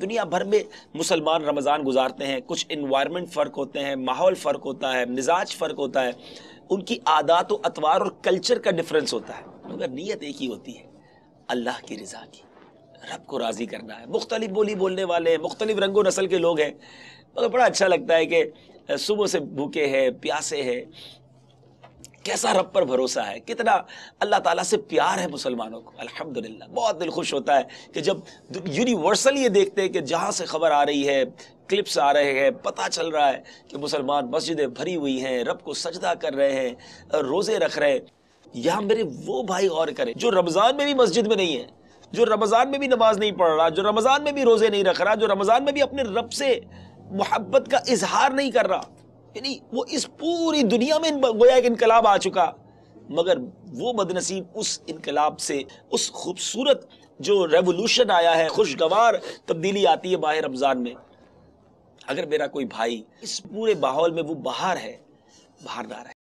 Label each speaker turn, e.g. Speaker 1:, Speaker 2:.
Speaker 1: दुनिया भर में मुसलमान रमज़ान गुजारते हैं कुछ इन्वायरमेंट फ़र्क होते हैं माहौल फ़र्क होता है मिजाज फ़र्क होता है उनकी आदात व अतवार और कल्चर का डिफरेंस होता है मगर नीयत एक ही होती है अल्लाह की रज़ा की रब को राज़ी करना है मुख्तलिफ बोली बोलने वाले हैं मुख्तलिफ रंगो नसल के लोग हैं मगर बड़ा अच्छा लगता है कि सुबह से भूखे हैं प्यासे हैं कैसा रब पर भरोसा है कितना अल्लाह ताला से प्यार है मुसलमानों को अल्हम्दुलिल्लाह बहुत दिल खुश होता है कि जब यूनिवर्सल ये देखते हैं कि जहाँ से खबर आ रही है क्लिप्स आ रहे हैं पता चल रहा है कि मुसलमान मस्जिदें भरी हुई हैं रब को सजदा कर रहे हैं रोज़े रख रहे हैं यहाँ मेरे वो भाई और करें जो रमज़ान में भी मस्जिद में नहीं है जो रमज़ान में भी नमाज नहीं पढ़ रहा जो रमज़ान में भी रोज़े नहीं रख रहा जो रमज़ान में भी अपने रब से मोहब्बत का इजहार नहीं कर रहा यानी वो इस पूरी दुनिया में गोया एक इनकलाब आ चुका मगर वो बदनसीब उस इनकलाब से उस खूबसूरत जो रेवोल्यूशन आया है खुशगवार तब्दीली आती है बाहर रमज़ान में अगर मेरा कोई भाई इस पूरे माहौल में वो बाहर है बाहर ना रहे